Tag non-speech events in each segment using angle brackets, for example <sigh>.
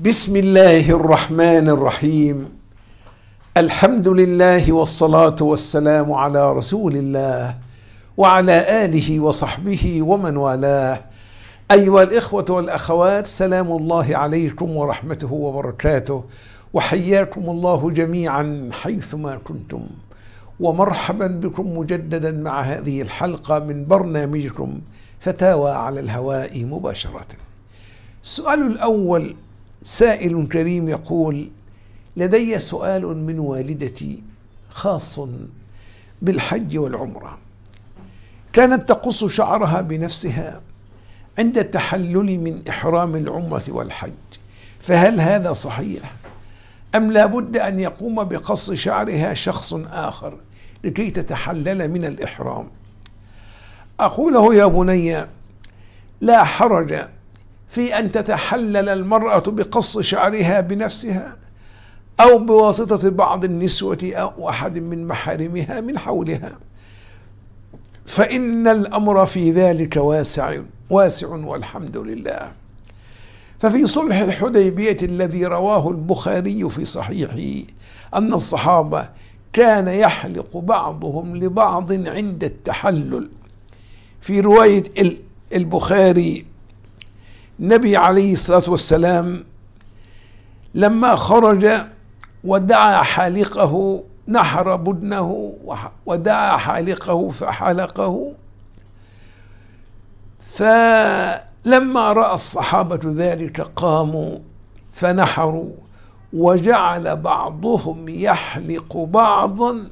بسم الله الرحمن الرحيم الحمد لله والصلاه والسلام على رسول الله وعلى اله وصحبه ومن والاه ايها الاخوه والاخوات سلام الله عليكم ورحمته وبركاته وحياكم الله جميعا حيثما كنتم ومرحبا بكم مجددا مع هذه الحلقه من برنامجكم فتاوى على الهواء مباشره السؤال الاول سائل كريم يقول لدي سؤال من والدتي خاص بالحج والعمره كانت تقص شعرها بنفسها عند التحلل من احرام العمره والحج فهل هذا صحيح ام لا بد ان يقوم بقص شعرها شخص اخر لكي تتحلل من الاحرام اقوله يا بني لا حرج في أن تتحلل المرأة بقص شعرها بنفسها أو بواسطة بعض النسوة أو أحد من محارمها من حولها فإن الأمر في ذلك واسع واسع والحمد لله ففي صلح الحديبية الذي رواه البخاري في صحيحه أن الصحابة كان يحلق بعضهم لبعض عند التحلل في رواية البخاري النبي عليه الصلاة والسلام لما خرج ودعا حالقه نحر بدنه ودعا حالقه فحلقه فلما رأى الصحابة ذلك قاموا فنحروا وجعل بعضهم يحلق بعضا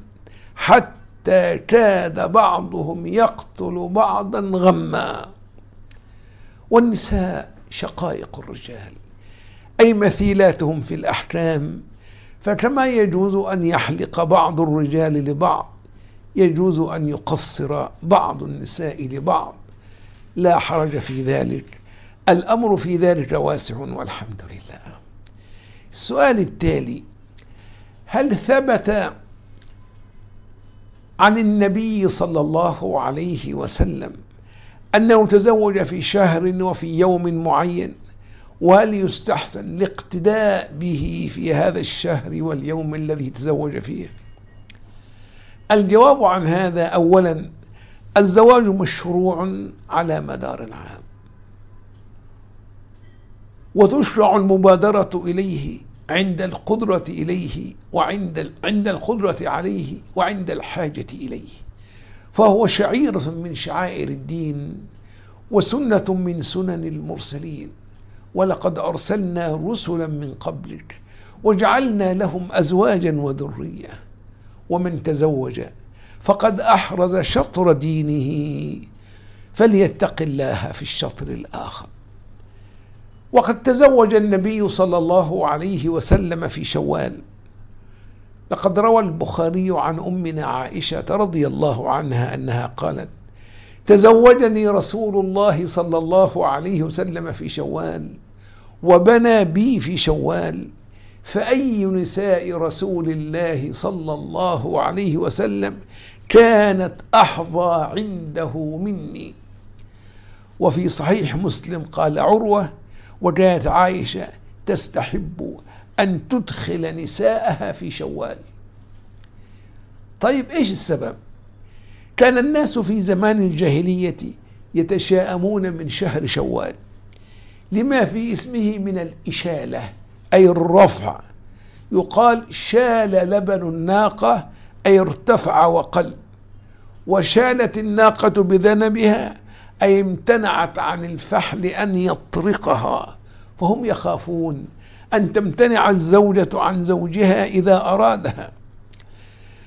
حتى كاد بعضهم يقتل بعضا غما والنساء شقائق الرجال أي مثيلاتهم في الأحكام فكما يجوز أن يحلق بعض الرجال لبعض يجوز أن يقصر بعض النساء لبعض لا حرج في ذلك الأمر في ذلك واسع والحمد لله السؤال التالي هل ثبت عن النبي صلى الله عليه وسلم أنه تزوج في شهر وفي يوم معين وهل يستحسن الاقتداء به في هذا الشهر واليوم الذي تزوج فيه الجواب عن هذا أولا الزواج مشروع على مدار العام وتشرع المبادرة إليه عند القدرة إليه وعند عند القدرة عليه وعند الحاجة إليه فهو شعيرة من شعائر الدين وسنة من سنن المرسلين ولقد أرسلنا رسلا من قبلك وجعلنا لهم أزواجا وذرية ومن تزوج فقد أحرز شطر دينه فليتق الله في الشطر الآخر وقد تزوج النبي صلى الله عليه وسلم في شوال لقد روى البخاري عن امنا عائشه رضي الله عنها انها قالت تزوجني رسول الله صلى الله عليه وسلم في شوال وبنى بي في شوال فاي نساء رسول الله صلى الله عليه وسلم كانت احظى عنده مني وفي صحيح مسلم قال عروه وكانت عائشه تستحب أن تدخل نساءها في شوال طيب إيش السبب كان الناس في زمان الجاهلية يتشاءمون من شهر شوال لما في اسمه من الإشالة أي الرفع يقال شال لبن الناقة أي ارتفع وقل وشالت الناقة بذنبها أي امتنعت عن الفحل أن يطرقها فهم يخافون أن تمتنع الزوجة عن زوجها إذا أرادها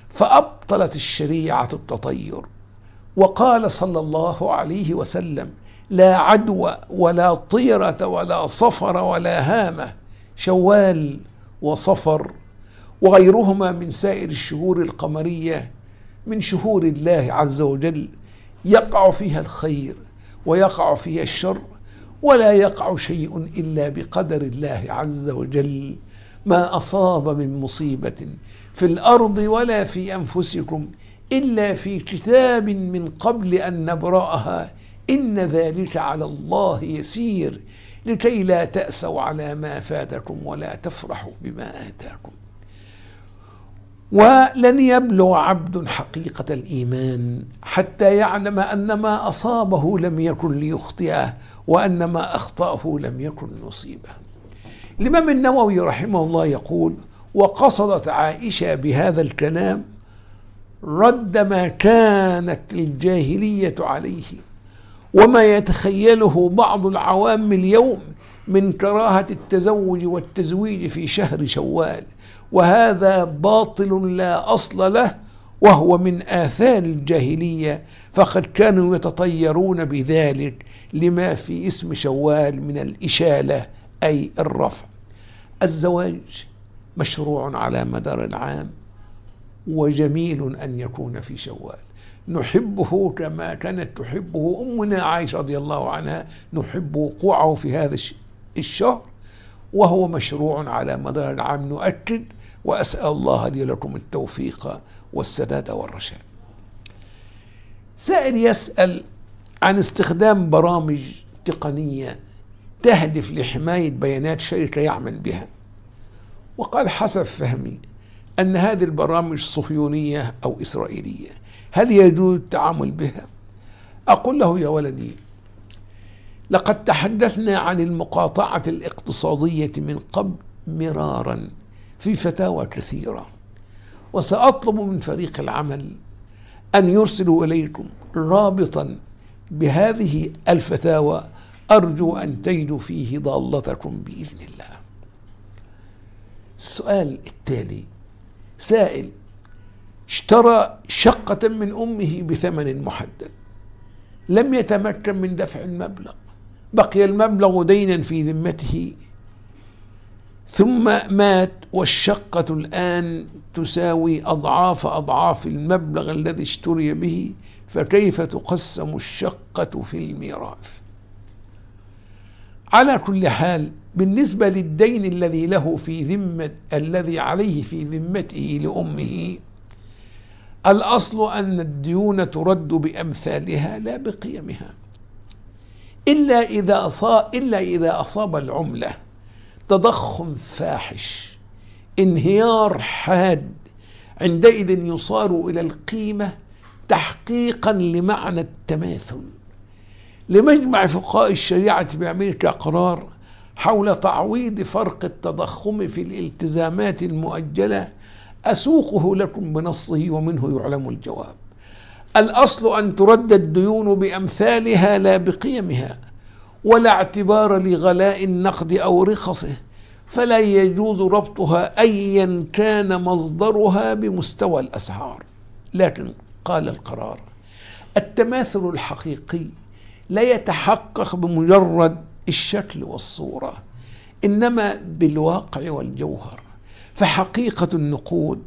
فأبطلت الشريعة التطير وقال صلى الله عليه وسلم لا عدوى ولا طيرة ولا صفر ولا هامة شوال وصفر وغيرهما من سائر الشهور القمرية من شهور الله عز وجل يقع فيها الخير ويقع فيها الشر ولا يقع شيء الا بقدر الله عز وجل ما اصاب من مصيبه في الارض ولا في انفسكم الا في كتاب من قبل ان نبراها ان ذلك على الله يسير لكي لا تاسوا على ما فاتكم ولا تفرحوا بما اتاكم ولن يبلغ عبد حقيقه الايمان حتى يعلم ان ما اصابه لم يكن ليخطئه وأن ما أخطأه لم يكن نصيبه الإمام النووي رحمه الله يقول وقصدت عائشة بهذا الكلام رد ما كانت الجاهلية عليه وما يتخيله بعض العوام اليوم من كراهة التزوج والتزويج في شهر شوال وهذا باطل لا أصل له وهو من آثار الجاهلية فقد كانوا يتطيرون بذلك لما في اسم شوال من الإشالة أي الرفع الزواج مشروع على مدار العام وجميل أن يكون في شوال نحبه كما كانت تحبه أمنا عائشة رضي الله عنها نحب وقوعه في هذا الشهر وهو مشروع على مدار العام نؤكد وأسأل الله لي لكم التوفيق والسداد والرشاد سائل يسأل عن استخدام برامج تقنيه تهدف لحمايه بيانات شركه يعمل بها وقال حسب فهمي ان هذه البرامج صهيونيه او اسرائيليه هل يجوز التعامل بها اقول له يا ولدي لقد تحدثنا عن المقاطعه الاقتصاديه من قبل مرارا في فتاوى كثيره وساطلب من فريق العمل ان يرسلوا اليكم رابطا بهذه الفتاوى أرجو أن تجدوا فيه ضالتكم بإذن الله السؤال التالي سائل اشترى شقة من أمه بثمن محدد لم يتمكن من دفع المبلغ بقي المبلغ دينا في ذمته ثم مات والشقة الآن تساوي أضعاف أضعاف المبلغ الذي اشتري به فكيف تقسم الشقة في الميراث على كل حال بالنسبة للدين الذي له في ذمة الذي عليه في ذمته لأمه الأصل أن الديون ترد بأمثالها لا بقيمها إلا إذا أصاب إلا إذا أصاب العملة تضخم فاحش انهيار حاد عندئذ يصار إلى القيمة تحقيقا لمعنى التماثل لمجمع فقهاء الشريعة بأمريكا قرار حول تعويض فرق التضخم في الالتزامات المؤجلة أسوقه لكم بنصه ومنه يعلم الجواب الأصل أن ترد الديون بأمثالها لا بقيمها ولا اعتبار لغلاء النقد أو رخصه فلا يجوز ربطها أيا كان مصدرها بمستوى الأسعار لكن قال القرار التماثل الحقيقي لا يتحقق بمجرد الشكل والصوره انما بالواقع والجوهر فحقيقه النقود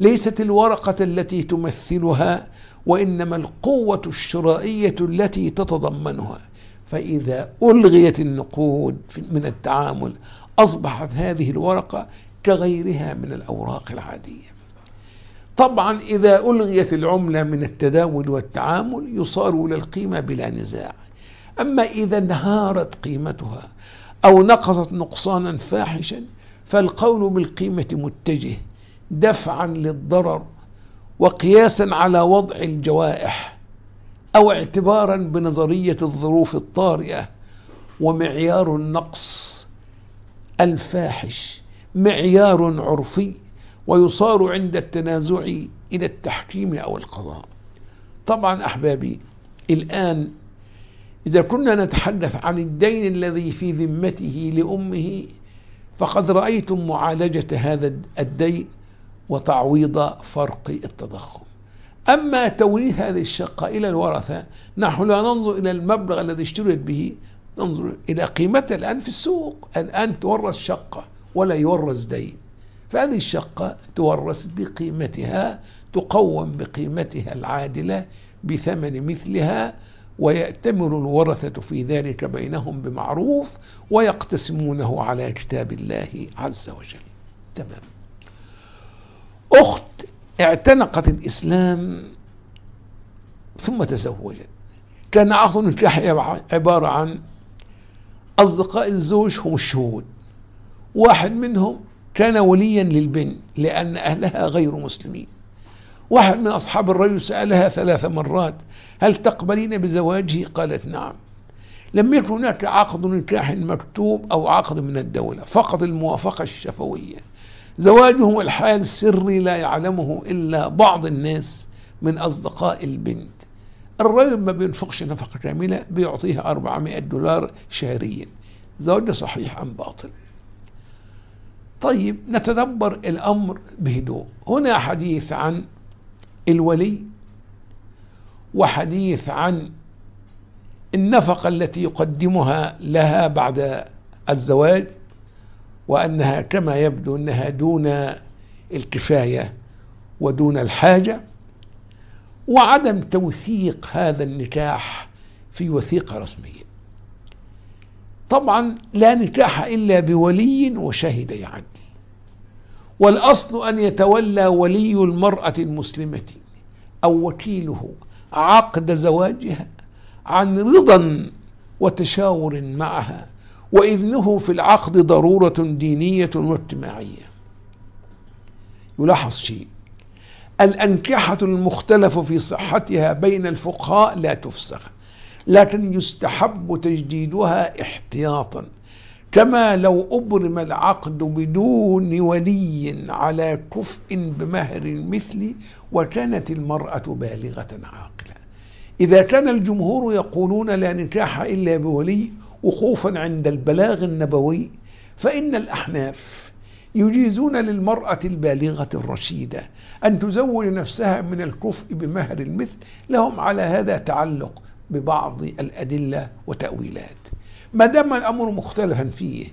ليست الورقه التي تمثلها وانما القوه الشرائيه التي تتضمنها فاذا الغيت النقود من التعامل اصبحت هذه الورقه كغيرها من الاوراق العاديه طبعا إذا ألغيت العملة من التداول والتعامل يصار إلى القيمة بلا نزاع أما إذا انهارت قيمتها أو نقصت نقصانا فاحشا فالقول بالقيمة متجه دفعا للضرر وقياسا على وضع الجوائح أو اعتبارا بنظرية الظروف الطارئة ومعيار النقص الفاحش معيار عرفي ويصار عند التنازع إلى التحكيم أو القضاء طبعا أحبابي الآن إذا كنا نتحدث عن الدين الذي في ذمته لأمه فقد رأيتم معالجة هذا الدين وتعويض فرق التضخم أما توريث هذه الشقة إلى الورثة نحن لا ننظر إلى المبلغ الذي اشتريت به ننظر إلى قيمتها الآن في السوق الآن تورث شقة ولا يورث دين فهذه الشقة تورث بقيمتها تقوم بقيمتها العادلة بثمن مثلها ويأتمر الورثة في ذلك بينهم بمعروف ويقتسمونه على كتاب الله عز وجل تمام أخت اعتنقت الإسلام ثم تزوجت كان عقد النكاح عبارة عن أصدقاء الزوج هم الشهود واحد منهم كان وليا للبنت لأن أهلها غير مسلمين واحد من أصحاب الرجل سألها ثلاث مرات هل تقبلين بزواجه قالت نعم لم يكن هناك عقد نكاح مكتوب أو عقد من الدولة فقط الموافقة الشفوية زواجهم الحال السري لا يعلمه إلا بعض الناس من أصدقاء البنت الرجل ما بينفقش نفقة كاملة بيعطيها 400 دولار شهريا زواج صحيح أم باطل طيب نتدبر الأمر بهدوء هنا حديث عن الولي وحديث عن النفقة التي يقدمها لها بعد الزواج وأنها كما يبدو أنها دون الكفاية ودون الحاجة وعدم توثيق هذا النكاح في وثيقة رسمية طبعا لا نكاح إلا بولي وشهدي يعني. عدل والأصل أن يتولى ولي المرأة المسلمة أو وكيله عقد زواجها عن رضا وتشاور معها وإذنه في العقد ضرورة دينية واجتماعية يلاحظ شيء الأنكحة المختلف في صحتها بين الفقهاء لا تفسخ لكن يستحب تجديدها احتياطا كما لو أبرم العقد بدون ولي على كفء بمهر مثلي وكانت المرأة بالغة عاقلة إذا كان الجمهور يقولون لا نكاح إلا بولي وقوفا عند البلاغ النبوي فإن الأحناف يجيزون للمرأة البالغة الرشيدة أن تزوج نفسها من الكفء بمهر المثل لهم على هذا تعلق ببعض الأدلة وتأويلات ما دام الأمر مختلفا فيه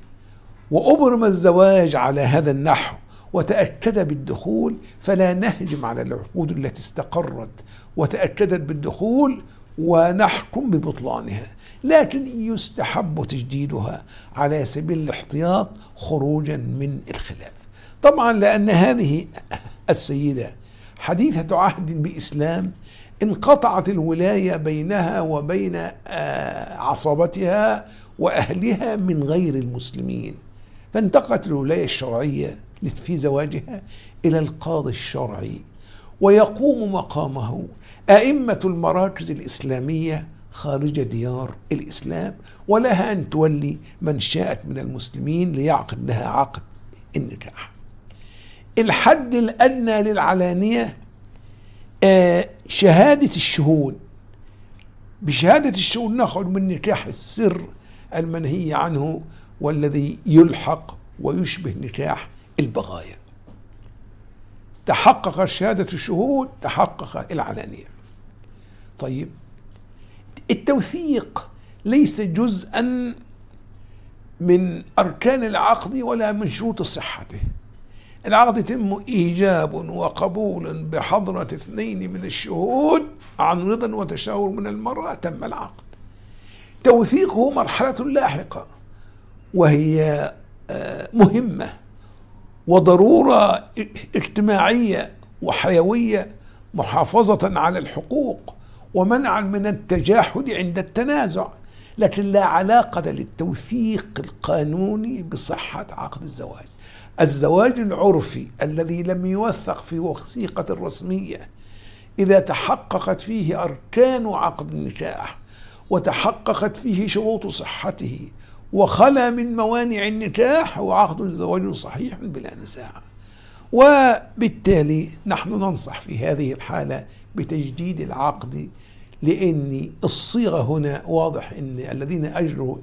وأبرم الزواج على هذا النحو وتأكد بالدخول فلا نهجم على العقود التي استقرت وتأكدت بالدخول ونحكم ببطلانها لكن يستحب تجديدها على سبيل الاحتياط خروجا من الخلاف طبعا لأن هذه السيدة حديثة عهد بإسلام انقطعت الولايه بينها وبين آه، عصابتها واهلها من غير المسلمين فانتقلت الولايه الشرعيه في زواجها الى القاضي الشرعي ويقوم مقامه ائمه المراكز الاسلاميه خارج ديار الاسلام ولها ان تولي من شاءت من المسلمين ليعقد لها عقد النكاح الحد الادنى للعلانيه آه شهادة الشهود بشهادة الشهود نأخذ من نكاح السر المنهي عنه والذي يلحق ويشبه نكاح البغايا تحقق شهادة الشهود تحقق العلانية طيب التوثيق ليس جزءا من أركان العقد ولا من شروط صحته العقد يتم إيجاب وقبول بحضرة اثنين من الشهود عن رضا وتشاور من المرأة تم العقد توثيقه مرحلة لاحقة وهي آه، مهمة وضرورة اجتماعية وحيوية محافظة على الحقوق ومنعا من التجاحد عند التنازع لكن لا علاقة للتوثيق القانوني بصحة عقد الزواج الزواج العرفي الذي لم يوثق في وثيقة رسمية إذا تحققت فيه أركان عقد النكاح وتحققت فيه شروط صحته وخلا من موانع النكاح وعقد زواج صحيح بلا نزاع وبالتالي نحن ننصح في هذه الحالة بتجديد العقد لأن الصيغة هنا واضح أن الذين أجروا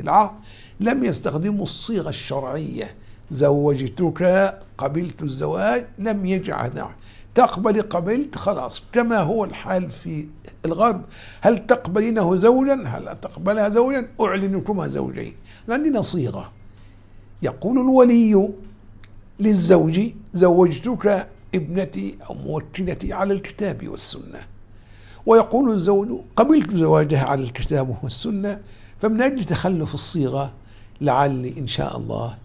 العقد لم يستخدموا الصيغة الشرعية زوجتك قبلت الزواج لم يجعل تقبل تقبلي قبلت خلاص كما هو الحال في الغرب هل تقبلينه زوجا هل تقبلها زوجا أعلنكما زوجين عندنا صيغة يقول الولي للزوج زوجتك ابنتي أو موكلتي على الكتاب والسنة ويقول الزوج قبلت زواجها على الكتاب والسنة فمن أجل تخلف الصيغة لعلي إن شاء الله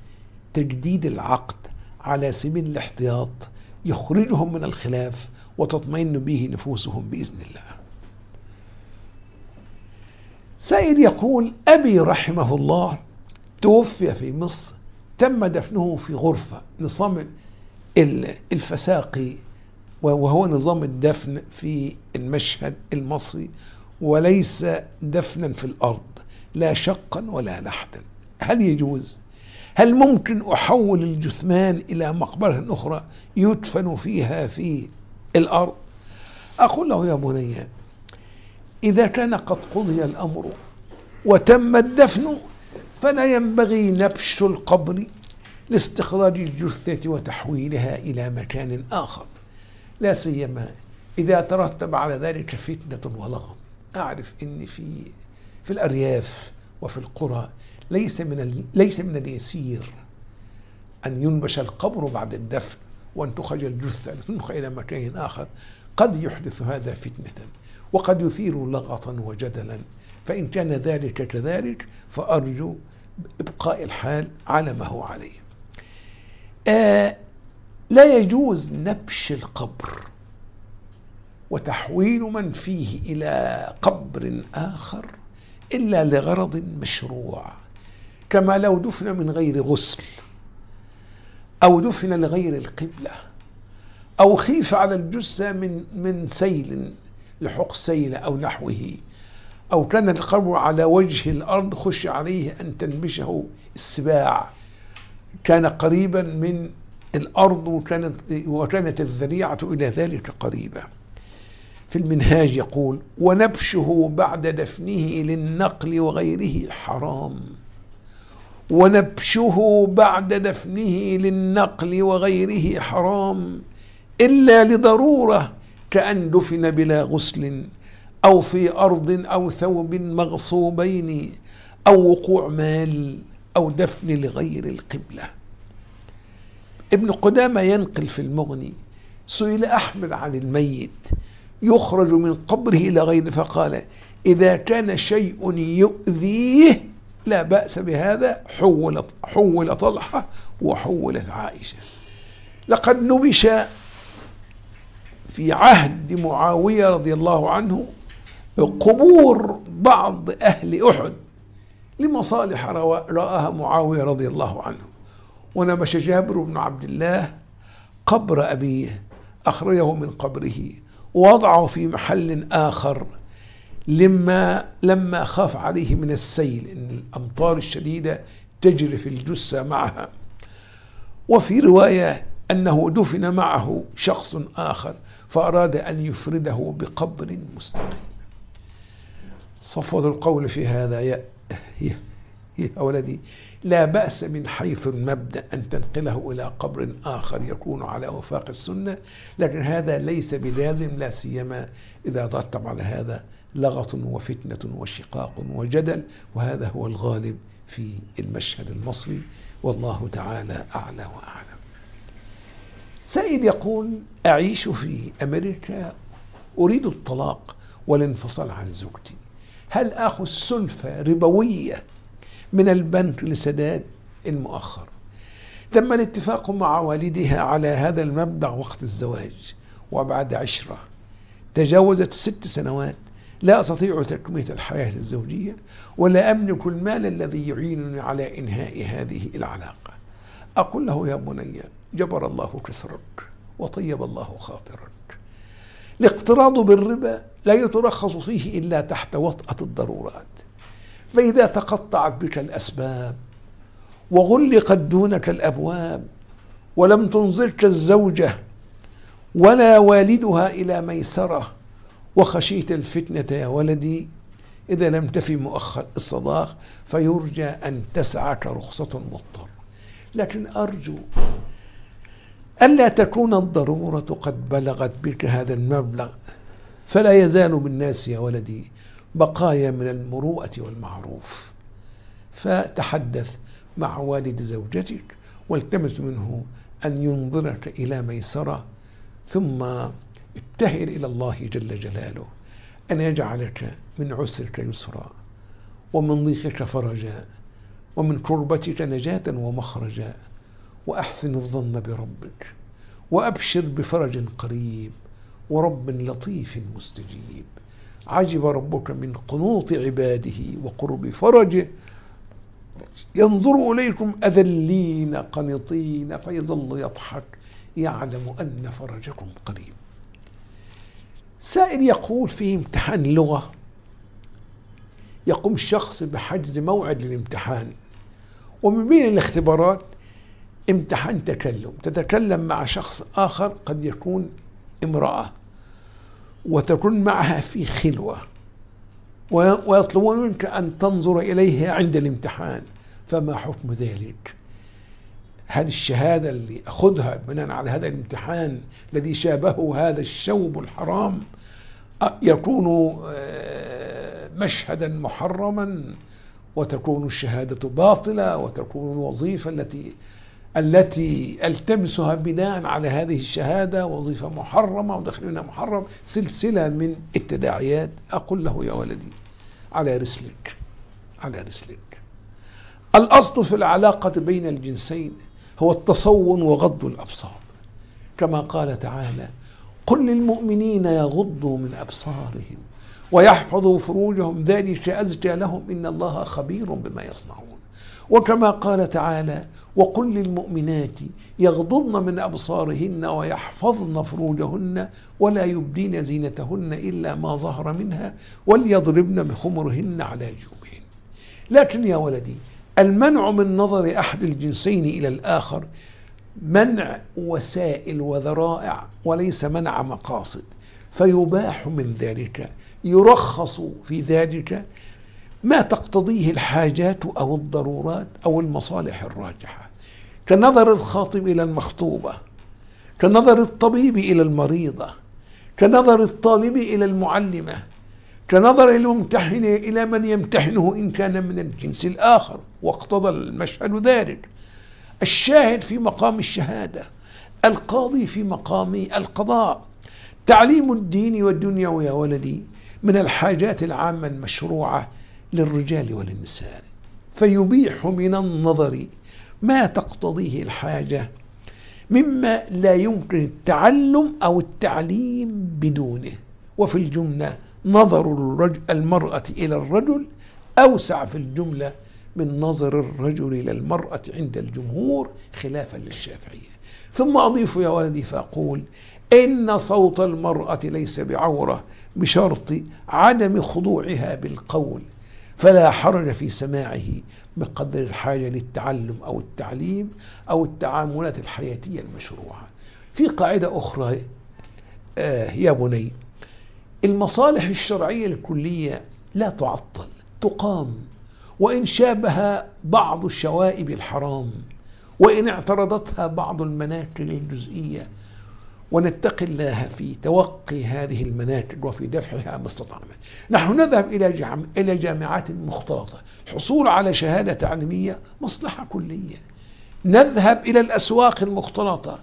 تجديد العقد على سبيل الاحتياط يخرجهم من الخلاف وتطمئن به نفوسهم باذن الله. سيد يقول ابي رحمه الله توفي في مصر تم دفنه في غرفه نظام الفساقي وهو نظام الدفن في المشهد المصري وليس دفنا في الارض لا شقا ولا لحدا هل يجوز هل ممكن أحول الجثمان إلى مقبرة أخرى يدفن فيها في الأرض أقول له يا بني إذا كان قد قضي الأمر وتم الدفن فلا ينبغي نبش القبر لاستخراج الجثة وتحويلها إلى مكان آخر لا سيما إذا ترتب على ذلك فتنة ولغط أعرف إن في في الأرياف وفي القرى ليس من ليس من اليسير أن ينبش القبر بعد الدفن وأن تخرج الجثة لتنخ إلى مكان آخر قد يحدث هذا فتنة وقد يثير لغطا وجدلا فإن كان ذلك كذلك فأرجو إبقاء الحال على ما هو عليه آه لا يجوز نبش القبر وتحويل من فيه إلى قبر آخر إلا لغرض مشروع كما لو دفن من غير غسل أو دفن لغير القبلة أو خيف على الجثة من من سيل لحق سيل أو نحوه أو كان القبر على وجه الأرض خش عليه أن تنبشه السباع كان قريبا من الأرض وكانت وكانت الذريعة إلى ذلك قريبة في المنهاج يقول ونبشه بعد دفنه للنقل وغيره حرام ونبشه بعد دفنه للنقل وغيره حرام الا لضروره كان دفن بلا غسل او في ارض او ثوب مغصوبين او وقوع مال او دفن لغير القبله ابن قدامه ينقل في المغني سئل احمد عن الميت يخرج من قبره الى غيره فقال اذا كان شيء يؤذيه لا بأس بهذا حولت حول طلحة وحولت عائشة لقد نبش في عهد معاوية رضي الله عنه قبور بعض أهل أحد لمصالح رآها معاوية رضي الله عنه ونبش جابر بن عبد الله قبر أبيه أخرجه من قبره ووضعه في محل آخر لما لما خاف عليه من السيل ان الامطار الشديده تجري في الجثه معها وفي روايه انه دفن معه شخص اخر فاراد ان يفرده بقبر مستقل صفوة القول في هذا يا يا, يا ولدي لا بأس من حيث المبدأ أن تنقله إلى قبر آخر يكون على وفاق السنة لكن هذا ليس بلازم لا سيما إذا رتب على هذا لغط وفتنة وشقاق وجدل وهذا هو الغالب في المشهد المصري والله تعالى أعلى وأعلم سيد يقول أعيش في أمريكا أريد الطلاق والانفصال عن زوجتي هل أخذ سلفة ربوية من البنك لسداد المؤخر تم الاتفاق مع والدها على هذا المبلغ وقت الزواج وبعد عشرة تجاوزت ست سنوات لا أستطيع تكمية الحياة الزوجية ولا أملك المال الذي يعينني على إنهاء هذه العلاقة أقول له يا بني جبر الله كسرك وطيب الله خاطرك الاقتراض بالربا لا يترخص فيه إلا تحت وطأة الضرورات فإذا تقطعت بك الأسباب وغلقت دونك الأبواب ولم تنظرك الزوجة ولا والدها إلى ميسرة وخشيت الفتنة يا ولدي إذا لم تفي مؤخر الصداق فيرجى أن تسعك رخصة مضطر لكن أرجو ألا تكون الضرورة قد بلغت بك هذا المبلغ فلا يزال بالناس يا ولدي بقايا من المروءة والمعروف فتحدث مع والد زوجتك والتمس منه أن ينظرك إلى ميسرة ثم ابتهل إلى الله جل جلاله أن يجعلك من عسرك يسرا ومن ضيقك فرجا ومن كربتك نجاة ومخرجا وأحسن الظن بربك وأبشر بفرج قريب ورب لطيف مستجيب عجب ربك من قنوط عباده وقرب فرجه ينظر إليكم أذلين قنطين فيظل يضحك يعلم أن فرجكم قريب سائل يقول في امتحان لغة يقوم الشخص بحجز موعد للامتحان ومن بين الاختبارات امتحان تكلم تتكلم مع شخص آخر قد يكون امرأة وتكون معها في خلوة ويطلبون منك أن تنظر إليها عند الامتحان فما حكم ذلك هذه الشهادة اللي أخذها بناء على هذا الامتحان الذي شابهه هذا الشوب الحرام يكون آه، مشهدا محرما وتكون الشهادة باطلة وتكون الوظيفة التي التي التمسها بناء على هذه الشهاده وظيفه محرمه ودخلنا محرم سلسله من التداعيات اقول له يا ولدي على رسلك على رسلك الاصل في العلاقه بين الجنسين هو التصون وغض الابصار كما قال تعالى قل للمؤمنين يغضوا من ابصارهم ويحفظوا فروجهم ذلك ازكى لهم ان الله خبير بما يصنعون وكما قال تعالى وقل للمؤمنات يغضضن من أبصارهن ويحفظن فروجهن ولا يبدين زينتهن إلا ما ظهر منها وليضربن بخمرهن على جيوبهن لكن يا ولدي المنع من نظر أحد الجنسين إلى الآخر منع وسائل وذرائع وليس منع مقاصد فيباح من ذلك يرخص في ذلك ما تقتضيه الحاجات او الضرورات او المصالح الراجحه كنظر الخاطب إلى المخطوبة كنظر الطبيب إلى المريضة كنظر الطالب إلى المعلمة كنظر الممتحن إلى من يمتحنه إن كان من الجنس الآخر واقتضى المشهد ذلك الشاهد في مقام الشهادة القاضي في مقام القضاء تعليم الدين والدنيا يا ولدي من الحاجات العامة المشروعة للرجال وللنساء فيبيح من النظر ما تقتضيه الحاجه مما لا يمكن التعلم او التعليم بدونه وفي الجمله نظر الرجل المراه الى الرجل اوسع في الجمله من نظر الرجل الى المراه عند الجمهور خلافا للشافعيه ثم اضيف يا ولدي فاقول ان صوت المراه ليس بعوره بشرط عدم خضوعها بالقول فلا حرج في سماعه بقدر الحاجة للتعلم أو التعليم أو التعاملات الحياتية المشروعة في قاعدة أخرى آه يا بني المصالح الشرعية الكلية لا تعطل تقام وإن شابها بعض الشوائب الحرام وإن اعترضتها بعض المناكل الجزئية ونتقي الله في توقي هذه المناكب وفي دفعها ما استطعنا نحن نذهب إلى جامع إلى جامعات مختلطة حصول على شهادة تعليمية مصلحة كلية نذهب إلى الأسواق المختلطة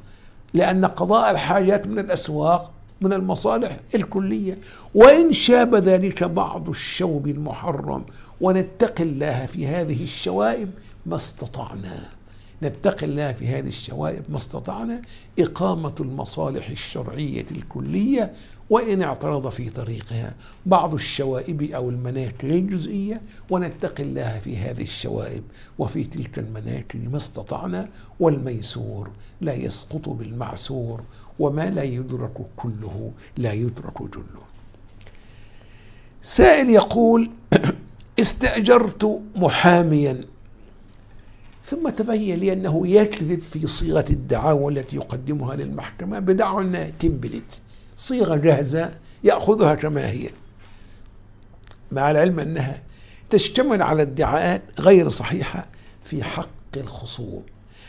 لأن قضاء الحاجات من الأسواق من المصالح الكلية وإن شاب ذلك بعض الشوب المحرم ونتقي الله في هذه الشوائب ما استطعنا نتقي الله في هذه الشوائب ما استطعنا إقامة المصالح الشرعية الكلية وإن اعترض في طريقها بعض الشوائب أو المناكل الجزئية ونتقي الله في هذه الشوائب وفي تلك المناكل ما استطعنا والميسور لا يسقط بالمعسور وما لا يدرك كله لا يدرك جله سائل يقول <clears throat> استأجرت محاميا ثم تبين لي أنه يكذب في صيغة الدعاوى التي يقدمها للمحكمة بدعوى أنها تمبلت صيغة جاهزة يأخذها كما هي مع العلم أنها تشتمل على ادعاءات غير صحيحة في حق الخصوم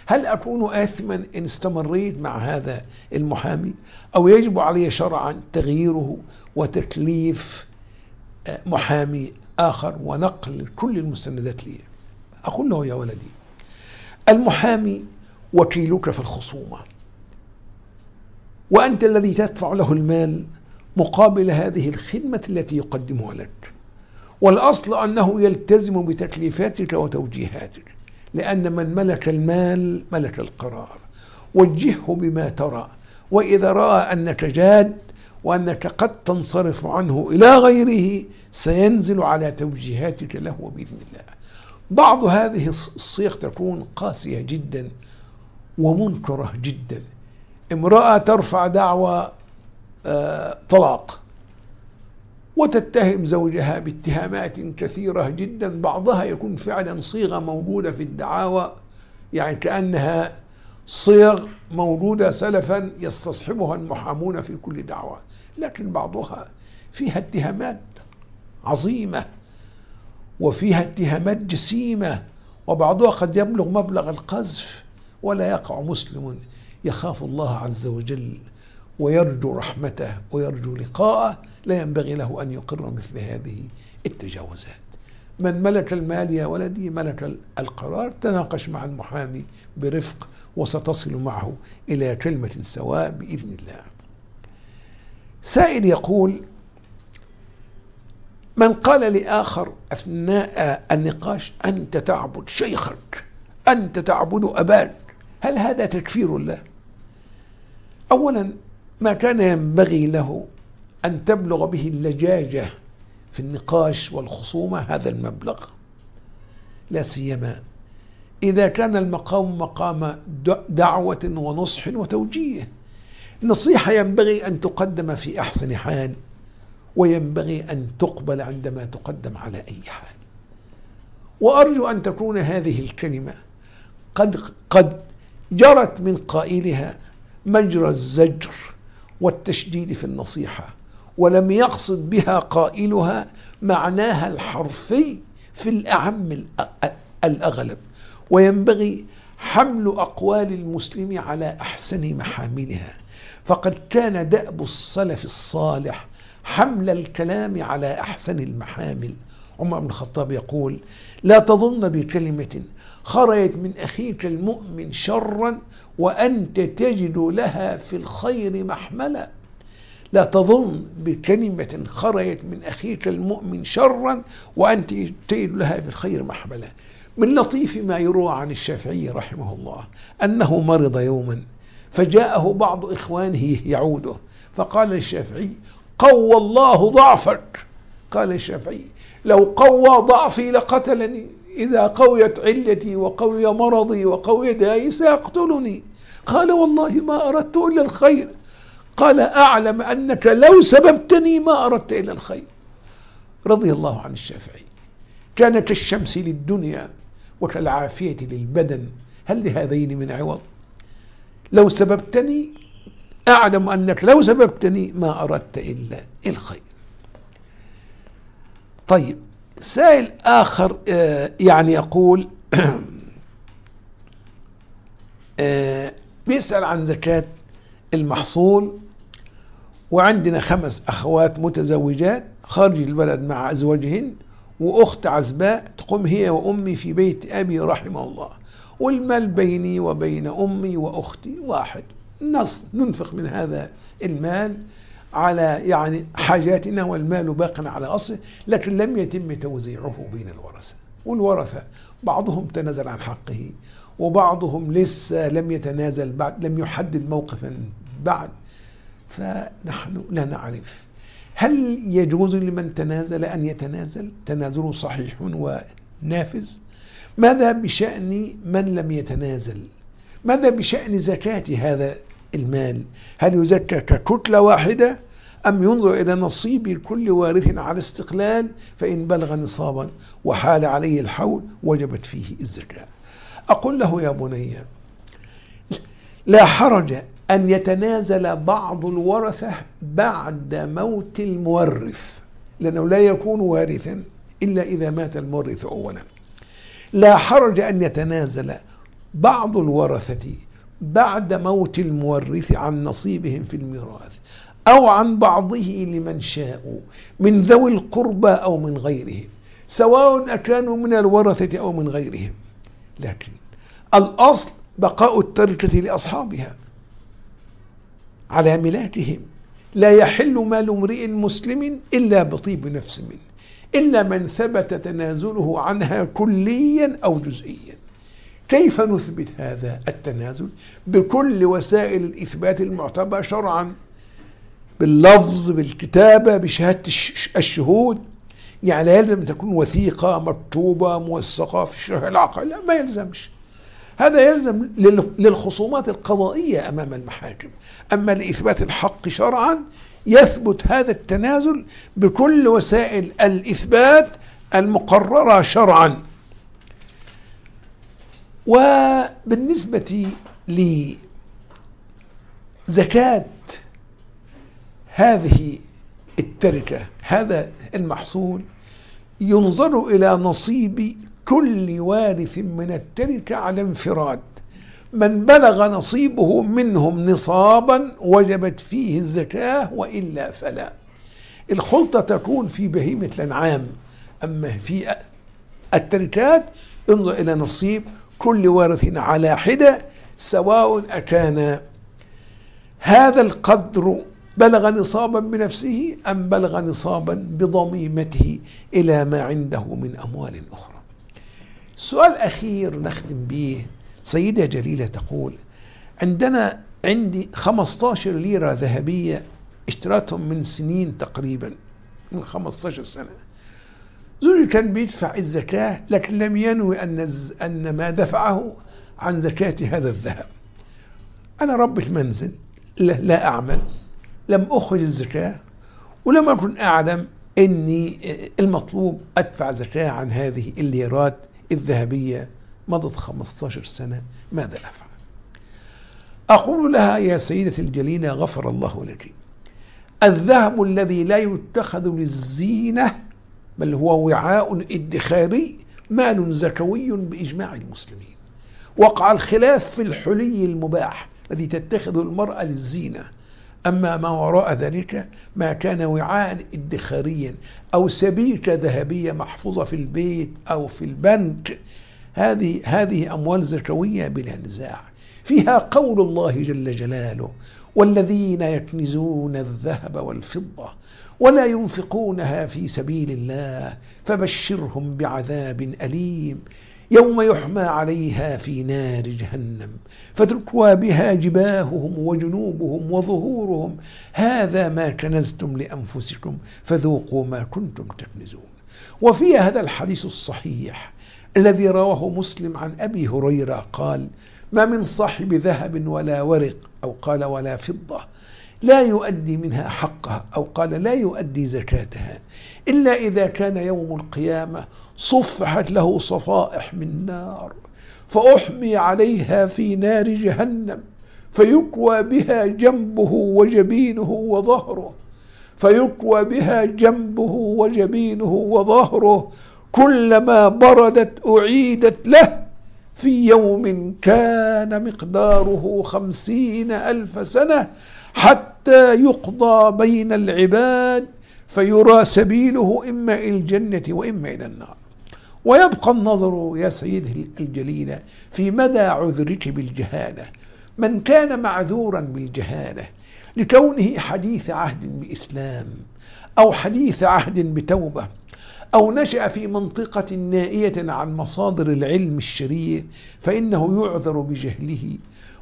هل أكون آثما إن استمريت مع هذا المحامي أو يجب علي شرعا تغييره وتكليف آه، محامي آخر ونقل كل المستندات لي أقول له يا ولدي المحامي وكيلك في الخصومة وأنت الذي تدفع له المال مقابل هذه الخدمة التي يقدمها لك والأصل أنه يلتزم بتكليفاتك وتوجيهاتك لأن من ملك المال ملك القرار وجهه بما ترى وإذا رأى أنك جاد وأنك قد تنصرف عنه إلى غيره سينزل على توجيهاتك له بإذن الله بعض هذه الصيغ تكون قاسية جدا ومنكرة جدا امرأة ترفع دعوى آه، طلاق وتتهم زوجها باتهامات كثيرة جدا بعضها يكون فعلا صيغة موجودة في الدعاوى يعني كأنها صيغ موجودة سلفا يستصحبها المحامون في كل دعوة لكن بعضها فيها اتهامات عظيمة وفيها اتهامات جسيمة وبعضها قد يبلغ مبلغ القذف ولا يقع مسلم يخاف الله عز وجل ويرجو رحمته ويرجو لقاءه لا ينبغي له أن يقر مثل هذه التجاوزات من ملك المال يا ولدي ملك القرار تناقش مع المحامي برفق وستصل معه إلى كلمة سواء بإذن الله سائل يقول من قال لآخر أثناء النقاش أنت تعبد شيخك أنت تعبد أباك هل هذا تكفير له؟ أولا ما كان ينبغي له أن تبلغ به اللجاجة في النقاش والخصومة هذا المبلغ لا سيما إذا كان المقام مقام دعوة ونصح وتوجيه نصيحة ينبغي أن تقدم في أحسن حال وينبغي ان تقبل عندما تقدم على اي حال وارجو ان تكون هذه الكلمه قد قد جرت من قائلها مجرى الزجر والتشديد في النصيحه ولم يقصد بها قائلها معناها الحرفي في الاعم الاغلب وينبغي حمل اقوال المسلم على احسن محاملها فقد كان داب السلف الصالح حمل الكلام على أحسن المحامل عمر بن الخطاب يقول لا تظن بكلمة خرجت من أخيك المؤمن شرا وأنت تجد لها في الخير محملا لا تظن بكلمة خرجت من أخيك المؤمن شرا وأنت تجد لها في الخير محملا من لطيف ما يروى عن الشافعي رحمه الله أنه مرض يوما فجاءه بعض إخوانه يعوده فقال للشافعي قوى الله ضعفك قال الشافعي لو قوى ضعفي لقتلني إذا قويت علتي وقوي مرضي وقوي دائي سيقتلني قال والله ما أردت إلا الخير قال أعلم أنك لو سببتني ما أردت إلا الخير رضي الله عن الشافعي كان كالشمس للدنيا وكالعافية للبدن هل لهذين من عوض لو سببتني أعلم أنك لو سببتني ما أردت إلا الخير طيب سائل آخر آه، يعني يقول <clears throat> آه، بيسأل عن زكاة المحصول وعندنا خمس أخوات متزوجات خارج البلد مع أزواجهن وأخت عزباء تقوم هي وأمي في بيت أبي رحمه الله والمال بيني وبين أمي وأختي واحد نص ننفق من هذا المال على يعني حاجاتنا والمال باق على أصله لكن لم يتم توزيعه بين الورثة والورثة بعضهم تنازل عن حقه وبعضهم لسه لم يتنازل بعد لم يحدد موقفا بعد فنحن لا نعرف هل يجوز لمن تنازل أن يتنازل تنازل صحيح ونافذ ماذا بشأن من لم يتنازل ماذا بشأن زكاة هذا المال هل يزكى ككتلة واحدة أم ينظر إلى نصيب كل وارث على استقلال فإن بلغ نصابا وحال عليه الحول وجبت فيه الزكاة أقول له يا بني لا حرج أن يتنازل بعض الورثة بعد موت المورث لأنه لا يكون وارثا إلا إذا مات المورث أولا لا حرج أن يتنازل بعض الورثة بعد موت المورث عن نصيبهم في الميراث أو عن بعضه لمن شاءوا من ذوي القربى أو من غيرهم سواء أكانوا من الورثة أو من غيرهم لكن الأصل بقاء التركة لأصحابها على ملاكهم لا يحل مال امرئ مسلم إلا بطيب نفس منه إلا من ثبت تنازله عنها كليا أو جزئيا كيف نثبت هذا التنازل بكل وسائل الإثبات المعتبرة شرعا باللفظ بالكتابة بشهادة الشهود يعني لا يلزم أن تكون وثيقة مكتوبة موثقة في الشرع العقل لا ما يلزمش هذا يلزم للخصومات القضائية أمام المحاكم أما لإثبات الحق شرعا يثبت هذا التنازل بكل وسائل الإثبات المقررة شرعا وبالنسبة لزكاة هذه التركة هذا المحصول ينظر إلى نصيب كل وارث من التركة على انفراد من بلغ نصيبه منهم نصابا وجبت فيه الزكاة وإلا فلا الخلطة تكون في بهيمة الأنعام أما في التركات انظر إلى نصيب كل وارث على حدة سواء أكان هذا القدر بلغ نصابا بنفسه أم بلغ نصابا بضميمته إلى ما عنده من أموال أخرى سؤال أخير نختم به سيدة جليلة تقول عندنا عندي 15 ليرة ذهبية اشتريتهم من سنين تقريبا من 15 سنة زوجي كان بيدفع الزكاة لكن لم ينوي أن أن ما دفعه عن زكاة هذا الذهب أنا رب المنزل لا, لا أعمل لم أخرج الزكاة ولم أكن أعلم أني المطلوب أدفع زكاة عن هذه الليرات الذهبية مضت 15 سنة ماذا أفعل أقول لها يا سيدتي الجليلة غفر الله لك الذهب الذي لا يتخذ للزينة بل هو وعاء ادخاري مال زكوي باجماع المسلمين وقع الخلاف في الحلي المباح الذي تتخذه المراه للزينه اما ما وراء ذلك ما كان وعاء ادخاريا او سبيكه ذهبيه محفوظه في البيت او في البنك هذه هذه اموال زكويه بلا نزاع فيها قول الله جل جلاله والذين يكنزون الذهب والفضه ولا ينفقونها في سبيل الله فبشرهم بعذاب أليم يوم يحمى عليها في نار جهنم فتركوا بها جباههم وجنوبهم وظهورهم هذا ما كنزتم لأنفسكم فذوقوا ما كنتم تكنزون وفي هذا الحديث الصحيح الذي رواه مسلم عن أبي هريرة قال ما من صاحب ذهب ولا ورق أو قال ولا فضة لا يؤدي منها حقها أو قال لا يؤدي زكاتها إلا إذا كان يوم القيامة صفحت له صفائح من نار فأحمي عليها في نار جهنم فيكوى بها جنبه وجبينه وظهره فيكوى بها جنبه وجبينه وظهره كلما بردت أعيدت له في يوم كان مقداره خمسين ألف سنة حتى يقضى بين العباد فيرى سبيله إما إلى الجنة وإما إلى النار ويبقى النظر يا سيده الجليلة في مدى عذرك بالجهالة من كان معذورا بالجهالة لكونه حديث عهد بإسلام أو حديث عهد بتوبة أو نشأ في منطقة نائية عن مصادر العلم الشريف فإنه يعذر بجهله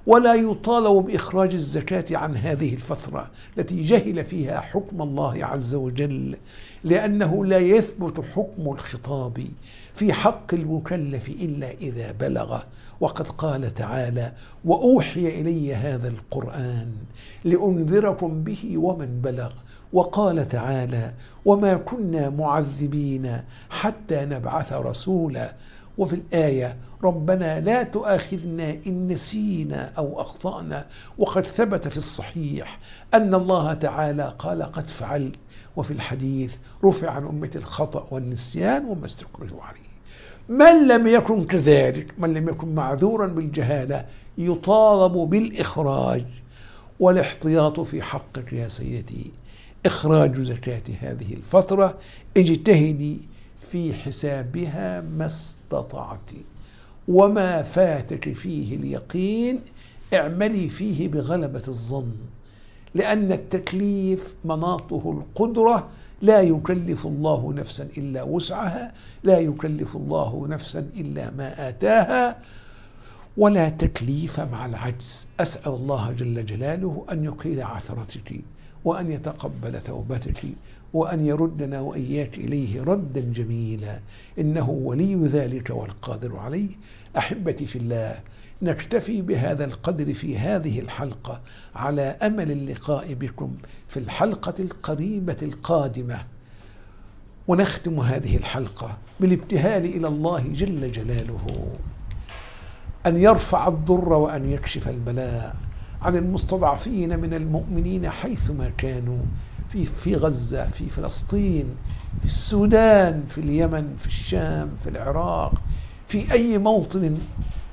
ولا يطالب باخراج الزكاه عن هذه الفتره التي جهل فيها حكم الله عز وجل لانه لا يثبت حكم الخطاب في حق المكلف الا اذا بلغ وقد قال تعالى واوحي الي هذا القران لانذركم به ومن بلغ وقال تعالى وما كنا معذبين حتى نبعث رسولا وفي الآية ربنا لا تؤاخذنا إن نسينا أو أخطأنا وقد ثبت في الصحيح أن الله تعالى قال قد فعل وفي الحديث رفع عن أمة الخطأ والنسيان وما استكره عليه من لم يكن كذلك من لم يكن معذورا بالجهالة يطالب بالإخراج والاحتياط في حقك يا سيدتي إخراج زكاة هذه الفترة اجتهدي في حسابها ما استطعت وما فاتك فيه اليقين اعملي فيه بغلبة الظن لأن التكليف مناطه القدرة لا يكلف الله نفسا إلا وسعها لا يكلف الله نفسا إلا ما آتاها ولا تكليف مع العجز أسأل الله جل جلاله أن يقيل عثرتك وأن يتقبل توبتك وأن يردنا وإياك إليه ردا جميلا إنه ولي ذلك والقادر عليه أحبتي في الله نكتفي بهذا القدر في هذه الحلقة على أمل اللقاء بكم في الحلقة القريبة القادمة ونختم هذه الحلقة بالابتهال إلى الله جل جلاله أن يرفع الضر وأن يكشف البلاء عن المستضعفين من المؤمنين حيثما كانوا في في غزة في فلسطين في السودان في اليمن في الشام في العراق في أي موطن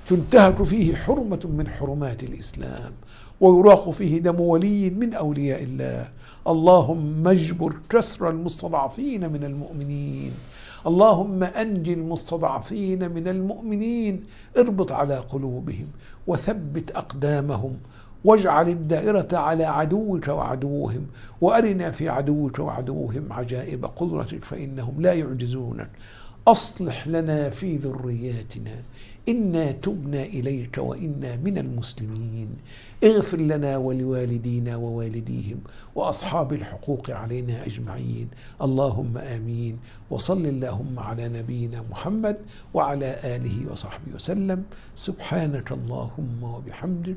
تنتهك فيه حرمة من حرمات الإسلام ويراق فيه دم ولي من أولياء الله اللهم اجبر كسر المستضعفين من المؤمنين اللهم أنج المستضعفين من المؤمنين اربط على قلوبهم وثبت أقدامهم واجعل الدائرة على عدوك وعدوهم وأرنا في عدوك وعدوهم عجائب قدرتك فإنهم لا يعجزونك أصلح لنا في ذرياتنا إنا تبنا إليك وإنا من المسلمين اغفر لنا ولوالدينا ووالديهم وأصحاب الحقوق علينا أجمعين اللهم آمين وصل اللهم على نبينا محمد وعلى آله وصحبه وسلم سبحانك اللهم وبحمدك